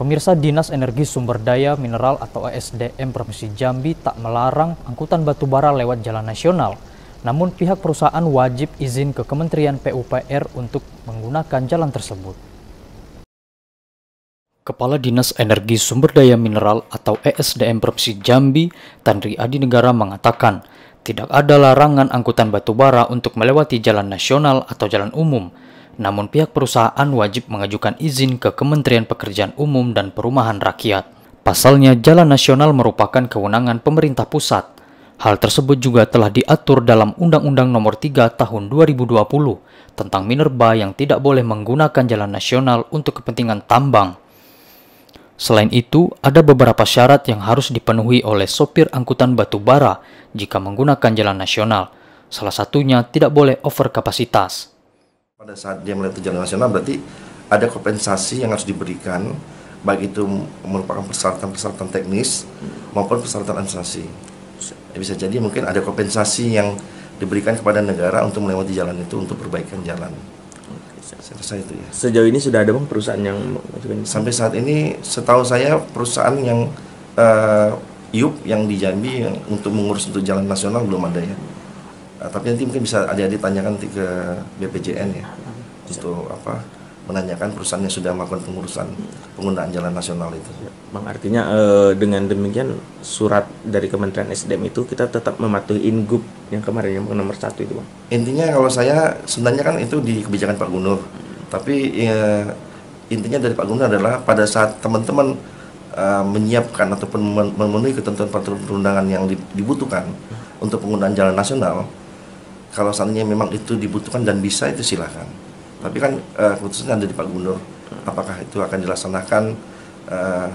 Pemirsa Dinas Energi Sumber Daya Mineral atau ESDM Provinsi Jambi tak melarang angkutan batubara lewat jalan nasional. Namun pihak perusahaan wajib izin ke Kementerian PUPR untuk menggunakan jalan tersebut. Kepala Dinas Energi Sumber Daya Mineral atau ESDM Provinsi Jambi, Tanri Adi Negara mengatakan, tidak ada larangan angkutan batubara untuk melewati jalan nasional atau jalan umum namun pihak perusahaan wajib mengajukan izin ke Kementerian Pekerjaan Umum dan Perumahan Rakyat. Pasalnya, jalan nasional merupakan kewenangan pemerintah pusat. Hal tersebut juga telah diatur dalam Undang-Undang Nomor 3 Tahun 2020 tentang minerba yang tidak boleh menggunakan jalan nasional untuk kepentingan tambang. Selain itu, ada beberapa syarat yang harus dipenuhi oleh sopir angkutan batu bara jika menggunakan jalan nasional. Salah satunya tidak boleh over kapasitas. Pada saat dia melihat tujuan nasional berarti ada kompensasi yang harus diberikan baik itu merupakan persyaratan-persyaratan teknis maupun persyaratan administrasi. Bisa jadi mungkin ada kompensasi yang diberikan kepada negara untuk melewati jalan itu untuk perbaikan jalan. Saya rasa itu ya. Sejauh ini sudah ada bang perusahaan yang sampai saat ini setahu saya perusahaan yang uh, eh, IUP yang di untuk mengurus untuk jalan nasional belum ada ya. Nah, tapi nanti mungkin bisa adik-adik tanyakan ke BPJN ya untuk apa menanyakan perusahaan yang sudah melakukan pengurusan penggunaan jalan nasional itu. Ya, bang artinya eh, dengan demikian surat dari Kementerian SDM itu kita tetap mematuhi ingup yang kemarin yang nomor satu itu bang. Intinya kalau saya sebenarnya kan itu di kebijakan Pak Gunur, hmm. tapi ya, intinya dari Pak Gunur adalah pada saat teman-teman uh, menyiapkan ataupun memenuhi ketentuan peraturan perundangan yang dibutuhkan untuk penggunaan jalan nasional kalau seandainya memang itu dibutuhkan dan bisa itu silahkan tapi kan uh, keputusan ada di Pak Gubernur apakah itu akan dilaksanakan uh,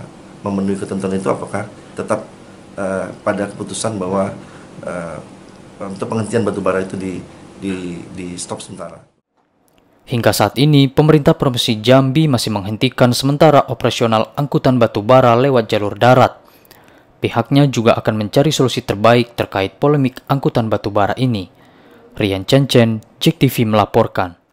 memenuhi ketentuan itu apakah tetap uh, pada keputusan bahwa uh, untuk penghentian batubara itu di, di, di stop sementara. Hingga saat ini, pemerintah Provinsi Jambi masih menghentikan sementara operasional angkutan batubara lewat jalur darat. Pihaknya juga akan mencari solusi terbaik terkait polemik angkutan batubara ini. Rian Chen Chen, TV melaporkan.